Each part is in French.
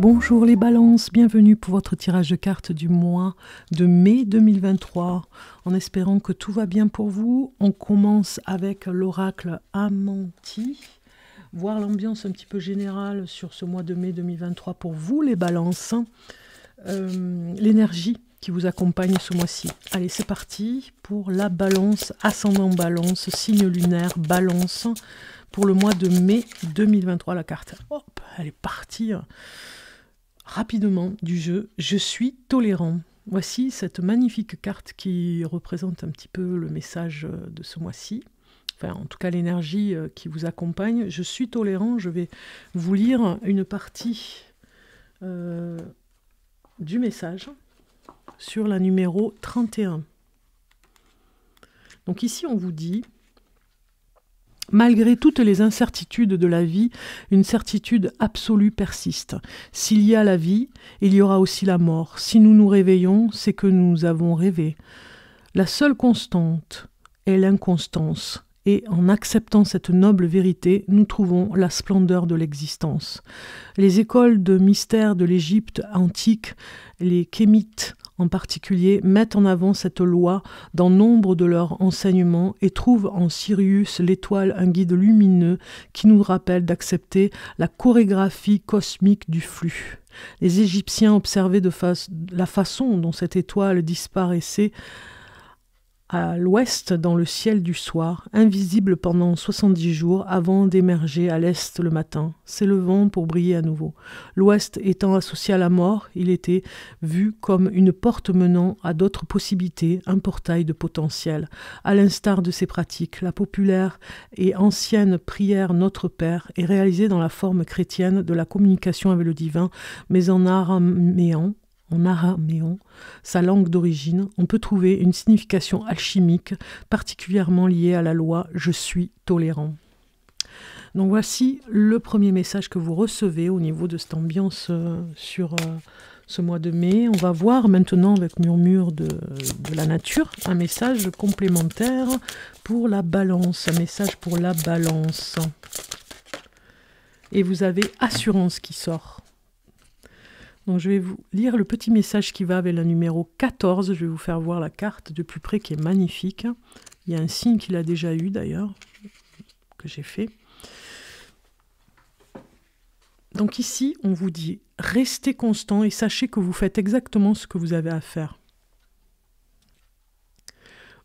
Bonjour les balances, bienvenue pour votre tirage de cartes du mois de mai 2023. En espérant que tout va bien pour vous, on commence avec l'oracle Amanti. Voir l'ambiance un petit peu générale sur ce mois de mai 2023 pour vous les balances. Euh, l'énergie qui vous accompagne ce mois-ci. Allez, c'est parti pour la balance, ascendant balance, signe lunaire, balance, pour le mois de mai 2023, la carte. Hop, elle est partie rapidement du jeu Je suis tolérant. Voici cette magnifique carte qui représente un petit peu le message euh, de ce mois-ci. Enfin, en tout cas, l'énergie euh, qui vous accompagne. Je suis tolérant. Je vais vous lire une partie euh, du message sur la numéro 31. Donc ici, on vous dit Malgré toutes les incertitudes de la vie, une certitude absolue persiste. S'il y a la vie, il y aura aussi la mort. Si nous nous réveillons, c'est que nous avons rêvé. La seule constante est l'inconstance, et en acceptant cette noble vérité, nous trouvons la splendeur de l'existence. Les écoles de mystère de l'Égypte antique, les kémites, en particulier mettent en avant cette loi dans nombre de leurs enseignements et trouvent en Sirius l'étoile un guide lumineux qui nous rappelle d'accepter la chorégraphie cosmique du flux. Les Égyptiens observaient de la façon dont cette étoile disparaissait à l'ouest dans le ciel du soir, invisible pendant 70 jours avant d'émerger à l'est le matin, s'élevant pour briller à nouveau. L'ouest étant associé à la mort, il était vu comme une porte menant à d'autres possibilités, un portail de potentiel. À l'instar de ces pratiques, la populaire et ancienne prière Notre Père est réalisée dans la forme chrétienne de la communication avec le divin, mais en araméen en araméen, sa langue d'origine, on peut trouver une signification alchimique particulièrement liée à la loi Je suis tolérant. Donc voici le premier message que vous recevez au niveau de cette ambiance euh, sur euh, ce mois de mai. On va voir maintenant avec Murmure de, la Nature un message complémentaire pour la balance, un message pour la balance. Et vous avez assurance qui sort. Donc je vais vous lire le petit message qui va avec le numéro 14. Je vais vous faire voir la carte de plus près qui est magnifique. Il y a un signe qu'il a déjà eu d'ailleurs, que j'ai fait. Donc ici, on vous dit, restez constant et sachez que vous faites exactement ce que vous avez à faire.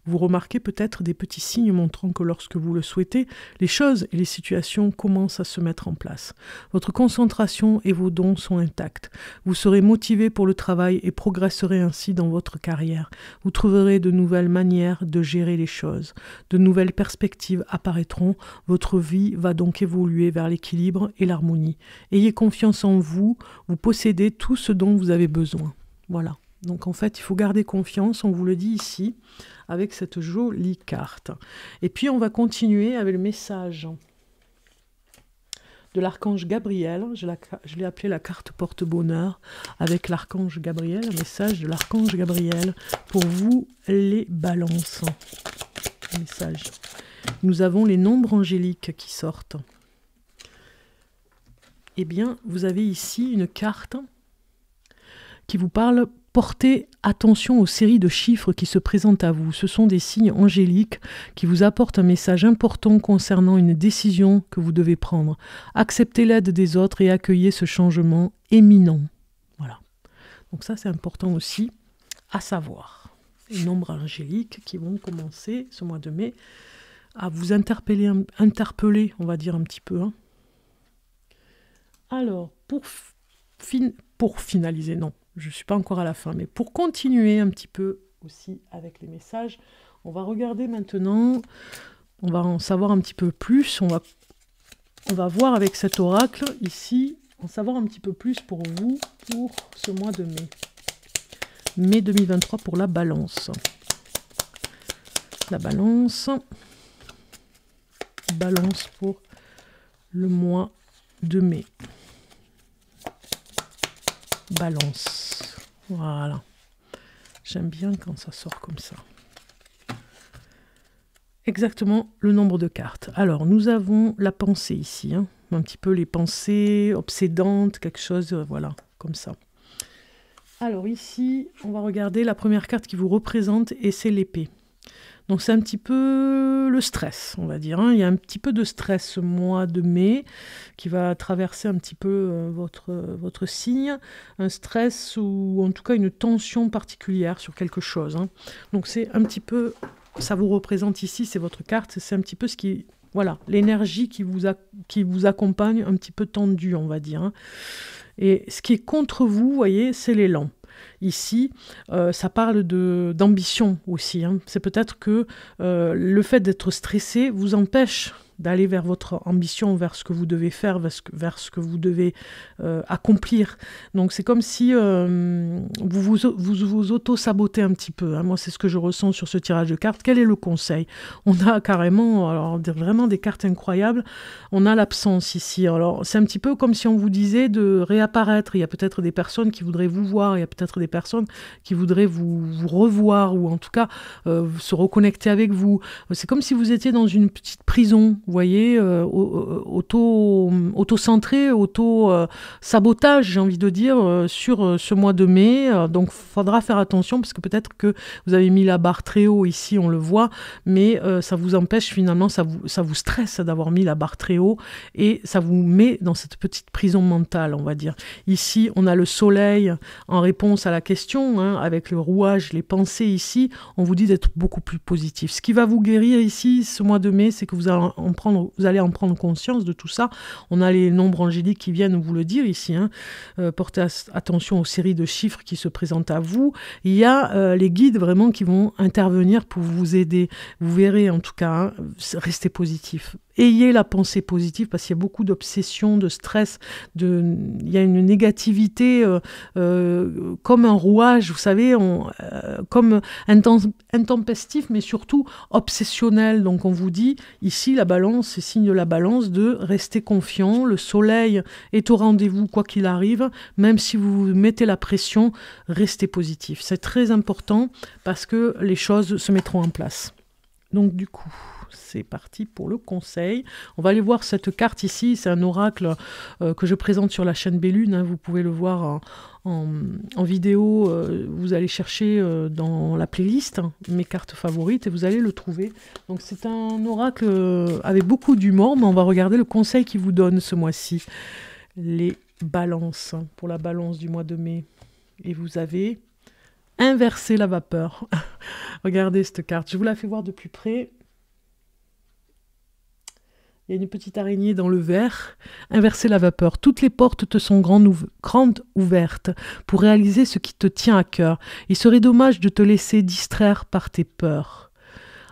Vous remarquez peut-être des petits signes montrant que lorsque vous le souhaitez, les choses et les situations commencent à se mettre en place. Votre concentration et vos dons sont intacts. Vous serez motivé pour le travail et progresserez ainsi dans votre carrière. Vous trouverez de nouvelles manières de gérer les choses. De nouvelles perspectives apparaîtront. Votre vie va donc évoluer vers l'équilibre et l'harmonie. Ayez confiance en vous. Vous possédez tout ce dont vous avez besoin. Voilà. Donc en fait, il faut garder confiance, on vous le dit ici, avec cette jolie carte. Et puis on va continuer avec le message de l'archange Gabriel. Je l'ai appelé la carte porte-bonheur avec l'archange Gabriel, un message de l'archange Gabriel pour vous les balances. Message. Nous avons les nombres angéliques qui sortent. Eh bien, vous avez ici une carte qui vous parle Portez attention aux séries de chiffres qui se présentent à vous. Ce sont des signes angéliques qui vous apportent un message important concernant une décision que vous devez prendre. Acceptez l'aide des autres et accueillez ce changement éminent. Voilà. Donc ça, c'est important aussi à savoir. Les nombres angéliques qui vont commencer ce mois de mai à vous interpeller, on va dire un petit peu. Hein. Alors, pour, pour finaliser, non, je ne suis pas encore à la fin, mais pour continuer un petit peu aussi avec les messages, on va regarder maintenant, on va en savoir un petit peu plus, on va, on va voir avec cet oracle ici, en savoir un petit peu plus pour vous pour ce mois de mai. Mai 2023 pour la balance. La balance. Balance pour le mois de mai. Balance. Voilà. J'aime bien quand ça sort comme ça. Exactement le nombre de cartes. Alors, nous avons la pensée ici. Hein. Un petit peu les pensées obsédantes, quelque chose, euh, voilà, comme ça. Alors ici, on va regarder la première carte qui vous représente et c'est l'épée. Donc c'est un petit peu le stress, on va dire. Hein. Il y a un petit peu de stress ce mois de mai qui va traverser un petit peu euh, votre, euh, votre signe. Un stress ou en tout cas une tension particulière sur quelque chose. Hein. Donc c'est un petit peu, ça vous représente ici, c'est votre carte, c'est un petit peu ce qui... Voilà, l'énergie qui, vous qui vous accompagne un petit peu tendue, on va dire. Hein. Et ce qui est contre vous, voyez, c'est l'élan ici, euh, ça parle d'ambition aussi. Hein. C'est peut-être que euh, le fait d'être stressé vous empêche d'aller vers votre ambition, vers ce que vous devez faire, vers ce que, vers ce que vous devez euh, accomplir. Donc c'est comme si euh, vous vous, vous, auto-sabotez un petit peu. Hein. Moi, c'est ce que je ressens sur ce tirage de cartes. Quel est le conseil On a carrément, alors vraiment des cartes incroyables. On a l'absence ici. Alors c'est un petit peu comme si on vous disait de réapparaître. Il y a peut-être des personnes qui voudraient vous voir, il y a peut-être des personnes qui voudraient vous, revoir ou en tout cas euh, se reconnecter avec vous. C'est comme si vous étiez dans une petite prison vous voyez, euh, euh, auto, centré auto-sabotage, j'ai envie de dire, euh, sur ce mois de mai. Donc, faudra faire attention parce que peut-être que vous avez mis la barre très haut ici, on le voit, mais ça vous empêche finalement, ça vous, ça vous stresse d'avoir mis la barre très haut et ça vous met dans cette petite prison mentale, on va dire. Ici, on a le soleil en réponse à la question, hein, avec le rouage, les pensées ici, on vous dit d'être beaucoup plus positif. Ce qui va vous guérir ici, ce mois de mai, c'est que vous allez en prendre, vous allez en prendre conscience de tout ça. On a les nombres angéliques qui viennent vous le dire ici. Hein. Euh, portez attention aux séries de chiffres qui se présentent à vous. Il y a euh, les guides vraiment qui vont intervenir pour vous aider. Vous verrez en tout cas, hein, restez positif ayez la pensée positive parce qu'il y a beaucoup d'obsession, de stress, de, il y a une négativité euh, euh, comme un rouage, vous savez, on, euh, comme intempestif, mais surtout obsessionnel. Donc on vous dit ici la balance, c'est signe de la balance de rester confiant. Le soleil est au rendez-vous quoi qu'il arrive, même si vous mettez la pression, restez positif. C'est très important parce que les choses se mettront en place. Donc du coup c'est parti pour le conseil. On va aller voir cette carte ici, c'est un oracle euh, que je présente sur la chaîne Bellune, hein. vous pouvez le voir en, vidéo, euh, vous allez chercher euh, dans la playlist hein, mes cartes favorites et vous allez le trouver. Donc c'est un oracle avec beaucoup d'humour, mais on va regarder le conseil qu'il vous donne ce mois-ci. Les balances, hein, pour la balance du mois de mai. Et vous avez inversé la vapeur. Regardez cette carte, je vous la fais voir de plus près. Il y a une petite araignée dans le verre. Inverser la vapeur. Toutes les portes te sont grandes, grandes ouvertes pour réaliser ce qui te tient à cœur. Il serait dommage de te laisser distraire par tes peurs.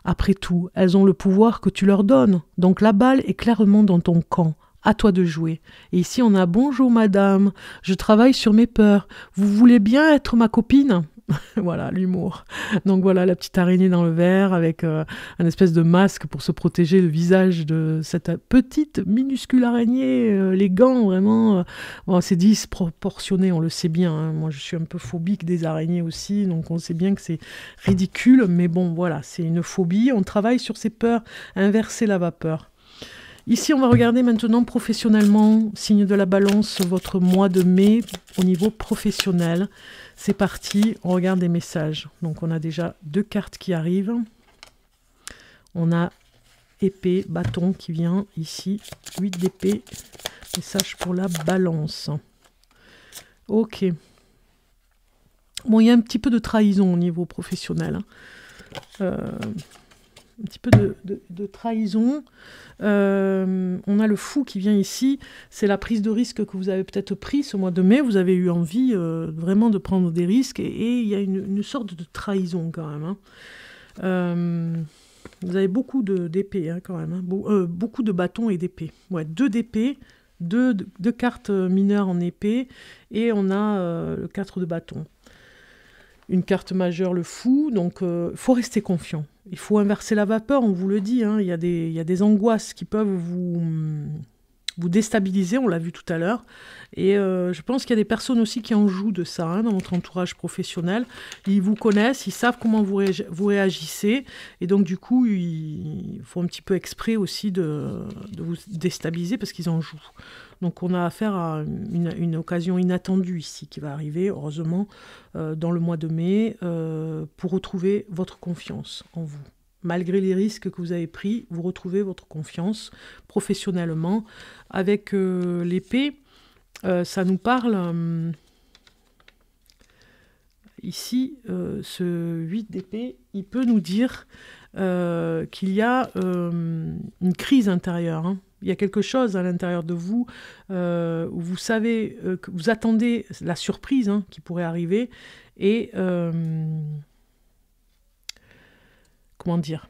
Après tout, elles ont le pouvoir que tu leur donnes. Donc la balle est clairement dans ton camp. À toi de jouer. Et ici on a Bonjour madame, je travaille sur mes peurs. Vous voulez bien être ma copine voilà, l'humour. Donc voilà, la petite araignée dans le verre avec euh, un espèce de masque pour se protéger le visage de cette euh, petite minuscule araignée. Euh, les gants, vraiment, c'est disproportionné, on le sait bien. Hein. Moi, je suis un peu phobique des araignées aussi, donc on sait bien que c'est ridicule, mais bon, voilà, c'est une phobie. On travaille sur ces peurs, inverser la vapeur. Ici, on va regarder maintenant professionnellement, signe de la balance, votre mois de mai au niveau professionnel. C'est parti, on regarde les messages. Donc, on a déjà deux cartes qui arrivent. On a épée, bâton qui vient ici, 8 d'épée, message pour la balance. Ok. Bon, il y a un petit peu de trahison au niveau professionnel. Hein. Euh, un petit peu de, trahison. Euh, on a le fou qui vient ici. C'est la prise de risque que vous avez peut-être prise ce mois de mai. Vous avez eu envie euh, vraiment de prendre des risques et, il y a une, sorte de trahison quand même. Hein. Euh, vous avez beaucoup d'épées hein, quand même. Hein. beaucoup de bâtons et d'épées. Ouais, deux d'épées. Deux, cartes mineures en épée et on a le 4 de bâton. Une carte majeure, le fou, donc il faut rester confiant il faut inverser la vapeur, on vous le dit. Hein. Il, y a des, il y a des angoisses qui peuvent vous, vous déstabiliser, on l'a vu tout à l'heure. Et euh, je pense qu'il y a des personnes aussi qui en jouent de ça hein, dans votre entourage professionnel. Ils vous connaissent, ils savent comment vous, réagissez. Et donc, du coup, ils font un petit peu exprès aussi de, vous déstabiliser parce qu'ils en jouent. Donc, on a affaire à une, occasion inattendue ici qui va arriver, heureusement, euh, dans le mois de mai, euh, pour retrouver votre confiance en vous malgré les risques que vous avez pris, vous retrouvez votre confiance professionnellement. Avec euh, l'épée, euh, ça nous parle euh, ici, ce 8 d'épée, il peut nous dire qu'il y a une crise intérieure. Hein. Il y a quelque chose à l'intérieur de vous où vous savez que vous attendez la surprise hein, qui pourrait arriver et comment dire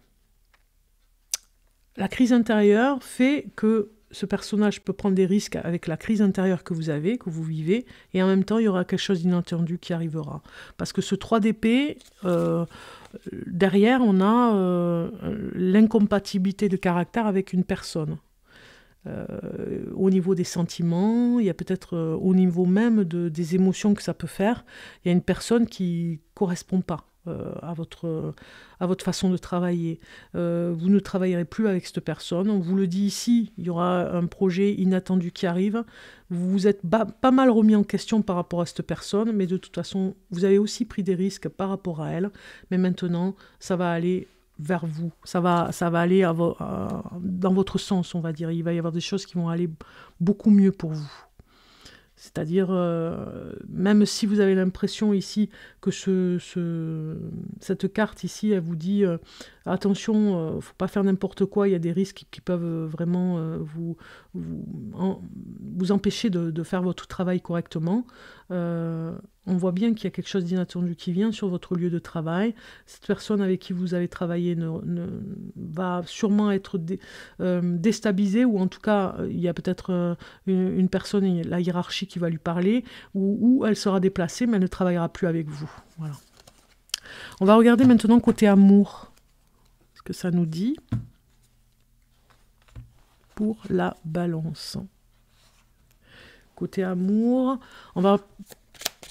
La crise intérieure fait que ce personnage peut prendre des risques avec la crise intérieure que vous avez, que vous vivez, et en même temps, il y aura quelque chose d'inattendu qui arrivera. Parce que ce 3DP, euh, derrière, on a euh, l'incompatibilité de caractère avec une personne. Euh, au niveau des sentiments, il y a peut-être au niveau même de, des émotions que ça peut faire, il y a une personne qui correspond pas. Euh, à, votre, à votre façon de travailler. Euh, vous ne travaillerez plus avec cette personne. On vous le dit ici, il y aura un projet inattendu qui arrive. Vous vous êtes pas mal remis en question par rapport à cette personne, mais de toute façon, vous avez aussi pris des risques par rapport à elle. Mais maintenant, ça va aller vers vous. Ça va, ça va aller dans votre sens, on va dire. Il va y avoir des choses qui vont aller beaucoup mieux pour vous. C'est-à-dire, euh, même si vous avez l'impression ici que ce, cette carte ici, elle vous dit euh, attention, euh, faut pas faire n'importe quoi, il y a des risques qui peuvent euh, vraiment euh, vous, vous, empêcher de, faire votre travail correctement. on voit bien qu'il y a quelque chose d'inattendu qui vient sur votre lieu de travail. Cette personne avec qui vous avez travaillé ne, va sûrement être déstabilisée, ou en tout cas, il y a peut-être une, personne, la hiérarchie qui va lui parler, ou, elle sera déplacée, mais elle ne travaillera plus avec vous. On va regarder maintenant côté amour que ça nous dit pour la balance. Côté amour, on va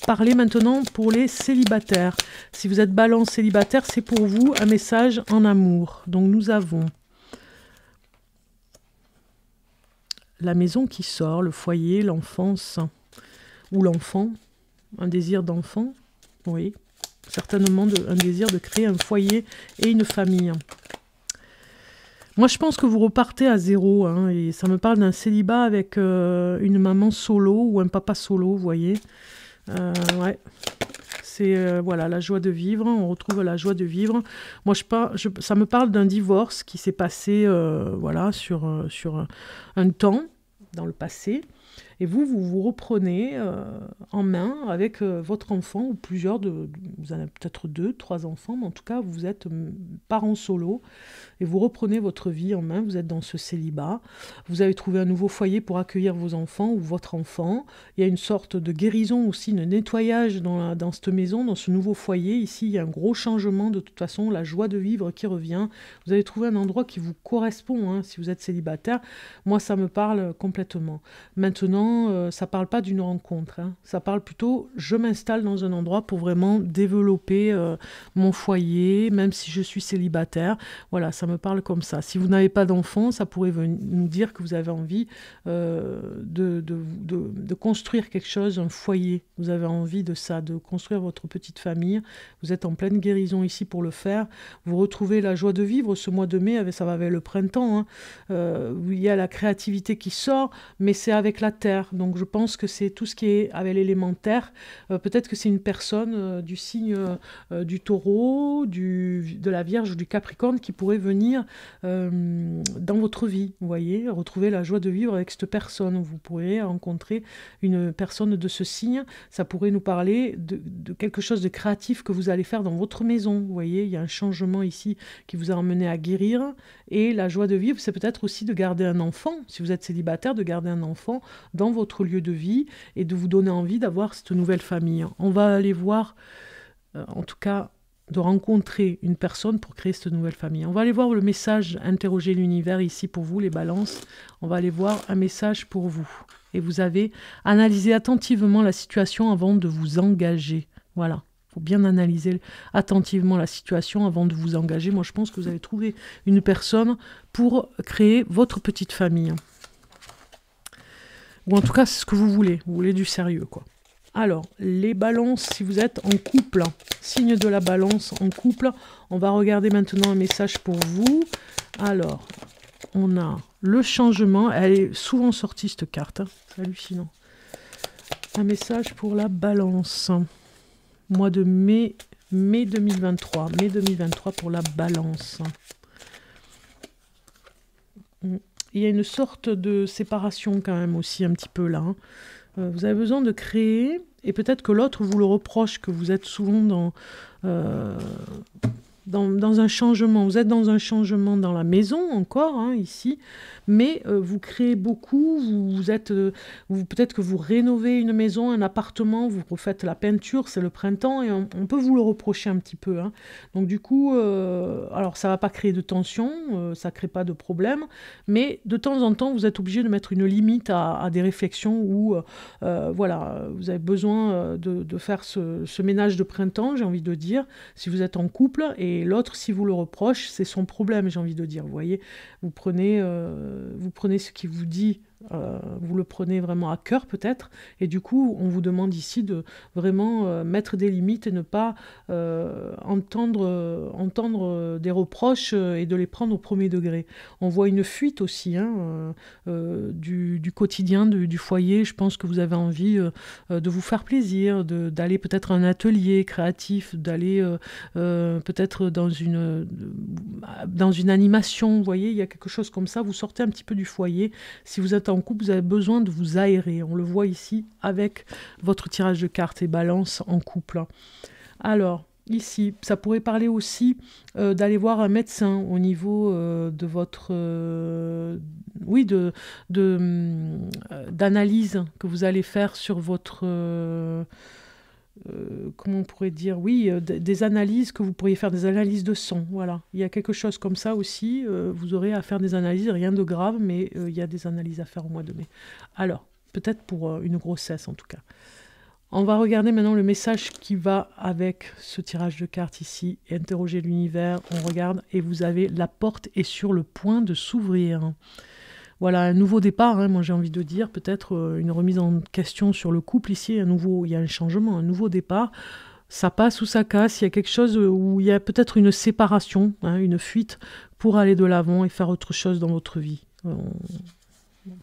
parler maintenant pour les célibataires. Si vous êtes balance célibataire, c'est pour vous un message en amour. Donc nous avons la maison qui sort, le foyer, l'enfance ou l'enfant, un désir d'enfant, oui, certainement un désir de créer un foyer et une famille. Moi, je pense que vous repartez à zéro. Hein, et ça me parle d'un célibat avec euh, une maman solo ou un papa solo, vous voyez. Euh, C'est euh, voilà la joie de vivre. Hein, on retrouve la joie de vivre. Moi, je, ça me parle d'un divorce qui s'est passé voilà sur un temps dans le passé. Et vous, vous vous reprenez euh, en main avec euh, votre enfant ou plusieurs, de, vous en avez peut-être deux, trois enfants, mais en tout cas, vous êtes hum, parent solo et vous reprenez votre vie en main, vous êtes dans ce célibat, vous avez trouvé un nouveau foyer pour accueillir vos enfants ou votre enfant. Il y a une sorte de guérison aussi, de nettoyage dans, dans cette maison, dans ce nouveau foyer. Ici, il y a un gros changement de toute façon, la joie de vivre qui revient. Vous avez trouvé un endroit qui vous correspond hein, si vous êtes célibataire. Moi, ça me parle complètement. Maintenant, maintenant, euh, ça parle pas d'une rencontre. Hein. Ça parle plutôt, je m'installe dans un endroit pour vraiment développer euh, mon foyer, même si je suis célibataire. Voilà, ça me parle comme ça. Si vous n'avez pas d'enfants, ça pourrait nous dire que vous avez envie euh, de, construire quelque chose, un foyer. Vous avez envie de ça, de construire votre petite famille. Vous êtes en pleine guérison ici pour le faire. Vous retrouvez la joie de vivre ce mois de mai, avec, ça va avec le printemps. Hein. il y a la créativité qui sort, mais c'est avec la donc je pense que c'est tout ce qui est avec l'élémentaire. Euh, peut-être que c'est une personne euh, du signe euh, du taureau, du, de la Vierge ou du Capricorne qui pourrait venir dans votre vie. Vous voyez, retrouver la joie de vivre avec cette personne. Vous pourrez rencontrer une personne de ce signe. Ça pourrait nous parler de, de quelque chose de créatif que vous allez faire dans votre maison. Vous voyez, il y a un changement ici qui vous a emmené à guérir. Et la joie de vivre, c'est peut-être aussi de garder un enfant. Si vous êtes célibataire, de garder un enfant dans votre lieu de vie et de vous donner envie d'avoir cette nouvelle famille. On va aller voir, euh, en tout cas, de rencontrer une personne pour créer cette nouvelle famille. On va aller voir le message Interroger l'univers ici pour vous, les balances. On va aller voir un message pour vous. Et vous avez analysé attentivement la situation avant de vous engager. Voilà. Il faut bien analyser attentivement la situation avant de vous engager. Moi, je pense que vous avez trouvé une personne pour créer votre petite famille. Ou en tout cas, c'est ce que vous voulez. Vous voulez du sérieux, quoi. Alors, les balances, si vous êtes en couple, signe de la balance en couple, on va regarder maintenant un message pour vous. Alors, on a le changement. Elle est souvent sortie, cette carte. Hein. C'est hallucinant. Un message pour la balance. Mois de mai, mai 2023. Mai 2023 pour la balance. Mm il y a une sorte de séparation quand même aussi un petit peu là. Hein. Euh, vous avez besoin de créer, et peut-être que l'autre vous le reproche, que vous êtes souvent dans... Euh, dans, un changement. Vous êtes dans un changement dans la maison encore, hein, ici, mais euh, vous créez beaucoup, vous, êtes, euh, vous, peut-être que vous rénovez une maison, un appartement, vous refaites la peinture, c'est le printemps, et on, peut vous le reprocher un petit peu. Hein. Donc du coup, euh, alors ça va pas créer de tension, ça crée pas de problème, mais de temps en temps, vous êtes obligé de mettre une limite à, des réflexions où, voilà, vous avez besoin de, faire ce, ce ménage de printemps, j'ai envie de dire, si vous êtes en couple, et et l'autre, si vous le reproche, c'est son problème, j'ai envie de dire. Vous voyez, vous prenez, euh, vous prenez ce qu'il vous dit euh, vous le prenez vraiment à cœur peut-être, et du coup on vous demande ici de vraiment euh, mettre des limites et ne pas euh, entendre, entendre des reproches et de les prendre au premier degré. On voit une fuite aussi hein, du, quotidien, du, foyer, je pense que vous avez envie de vous faire plaisir, d'aller peut-être à un atelier créatif, d'aller peut-être dans une, dans une animation, vous voyez, il y a quelque chose comme ça, vous sortez un petit peu du foyer, si vous êtes en couple, vous avez besoin de vous aérer. On le voit ici avec votre tirage de cartes et balance en couple. Hein. Alors, ici, ça pourrait parler aussi euh, d'aller voir un médecin au niveau euh, de votre... Euh, oui, de d'analyse que vous allez faire sur votre euh, comment on pourrait dire, oui, euh, des analyses que vous pourriez faire, des analyses de sang, voilà. Il y a quelque chose comme ça aussi, euh, vous aurez à faire des analyses, rien de grave, mais il y a des analyses à faire au mois de mai. Alors, peut-être pour une grossesse en tout cas. On va regarder maintenant le message qui va avec ce tirage de cartes ici, interroger l'univers, on regarde, et vous avez la porte est sur le point de s'ouvrir voilà, un nouveau départ, hein, moi j'ai envie de dire, peut-être euh, une remise en question sur le couple ici, un nouveau, il y a un changement, un nouveau départ. Ça passe ou ça casse, il y a quelque chose où il y a peut-être une séparation, hein, une fuite pour aller de l'avant et faire autre chose dans votre vie. Euh,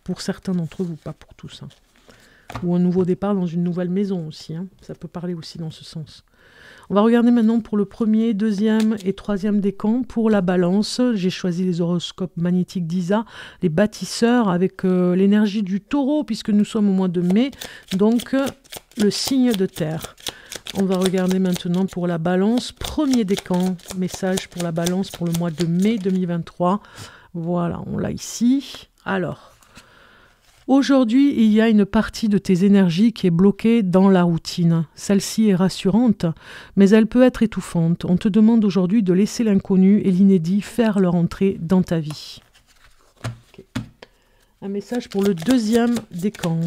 pour certains d'entre vous, pas pour tous. Hein. Ou un nouveau départ dans une nouvelle maison aussi, ça peut parler aussi dans ce sens. On va regarder maintenant pour le premier, deuxième et troisième décan. Pour la balance, j'ai choisi les horoscopes magnétiques d'Isa, les bâtisseurs avec euh, l'énergie du taureau, puisque nous sommes au mois de mai, donc euh, le signe de terre. On va regarder maintenant pour la balance, premier décan, message pour la balance pour le mois de mai 2023. Voilà, on l'a ici. Alors, Aujourd'hui, il y a une partie de tes énergies qui est bloquée dans la routine. Celle-ci est rassurante, mais elle peut être étouffante. On te demande aujourd'hui de laisser l'inconnu et l'inédit faire leur entrée dans ta vie. Un message pour le deuxième décan.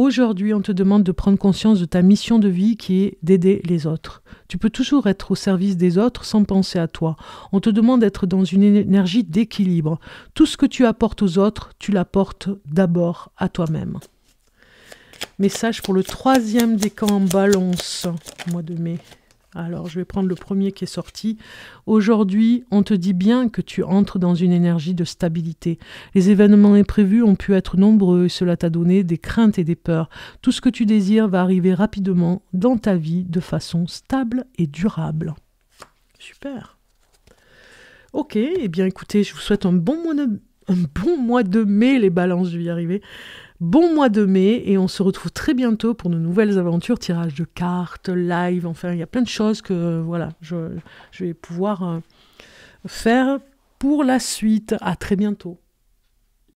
Aujourd'hui, on te demande de prendre conscience de ta mission de vie qui est d'aider les autres. Tu peux toujours être au service des autres sans penser à toi. On te demande d'être dans une énergie d'équilibre. Tout ce que tu apportes aux autres, tu l'apportes d'abord à toi-même. Message pour le troisième décan en balance, mois de mai. Alors, je vais prendre le premier qui est sorti. Aujourd'hui, on te dit bien que tu entres dans une énergie de stabilité. Les événements imprévus ont pu être nombreux et cela t'a donné des craintes et des peurs. Tout ce que tu désires va arriver rapidement dans ta vie de façon stable et durable. Super. Ok, eh bien écoutez, je vous souhaite un bon mois de, un bon mois de mai, les balances, je vais y arriver. Bon mois de mai et on se retrouve très bientôt pour de nouvelles aventures, tirage de cartes, live, enfin il y a plein de choses que euh, voilà, je, je vais pouvoir euh, faire pour la suite. À très bientôt.